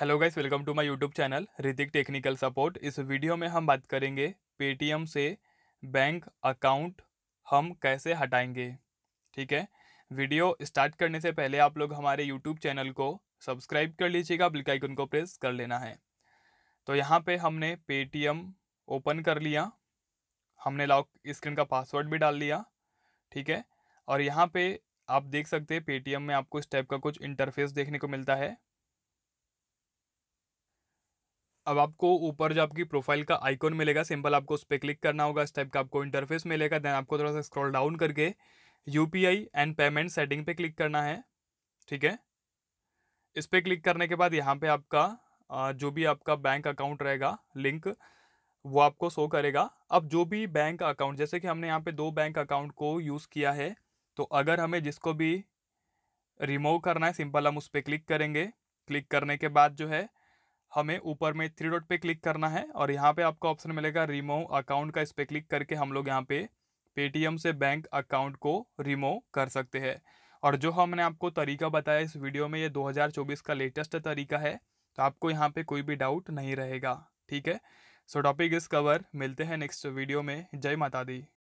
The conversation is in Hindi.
hello guys welcome to my YouTube channel Hritik technical support इस वीडियो में हम बात करेंगे पेटीएम से बैंक अकाउंट हम कैसे हटाएंगे ठीक है वीडियो स्टार्ट करने से पहले आप लोग हमारे यूट्यूब चैनल को सब्सक्राइब कर लीजिएगा बिल्क आइकन को प्रेस कर लेना है तो यहाँ पे हमने पेटीएम ओपन कर लिया हमने लॉक स्क्रीन का पासवर्ड भी डाल लिया ठीक है और यहाँ पर आप देख सकते हैं पेटीएम में आपको इस टाइप का कुछ इंटरफेस देखने को मिलता है अब आपको ऊपर जो आपकी प्रोफाइल का आइकॉन मिलेगा सिंपल आपको उस पर क्लिक करना होगा इस टाइप का आपको इंटरफेस मिलेगा देन आपको थोड़ा सा स्क्रॉल डाउन करके यू एंड पेमेंट सेटिंग पे क्लिक करना है ठीक है इस पर क्लिक करने के बाद यहाँ पे आपका जो भी आपका बैंक अकाउंट रहेगा लिंक वो आपको शो करेगा अब जो भी बैंक अकाउंट जैसे कि हमने यहाँ पे दो बैंक अकाउंट को यूज़ किया है तो अगर हमें जिसको भी रिमूव करना है सिंपल हम उस पर क्लिक करेंगे क्लिक करने के बाद जो है हमें ऊपर में थ्री डॉट पे क्लिक करना है और यहाँ पे आपको ऑप्शन मिलेगा रिमूव अकाउंट का इस पर क्लिक करके हम लोग यहाँ पे पेटीएम से बैंक अकाउंट को रिमूव कर सकते हैं और जो हमने आपको तरीका बताया इस वीडियो में ये 2024 का लेटेस्ट तरीका है तो आपको यहाँ पे कोई भी डाउट नहीं रहेगा ठीक है सो टॉपिक इस कवर मिलते हैं नेक्स्ट वीडियो में जय माता दी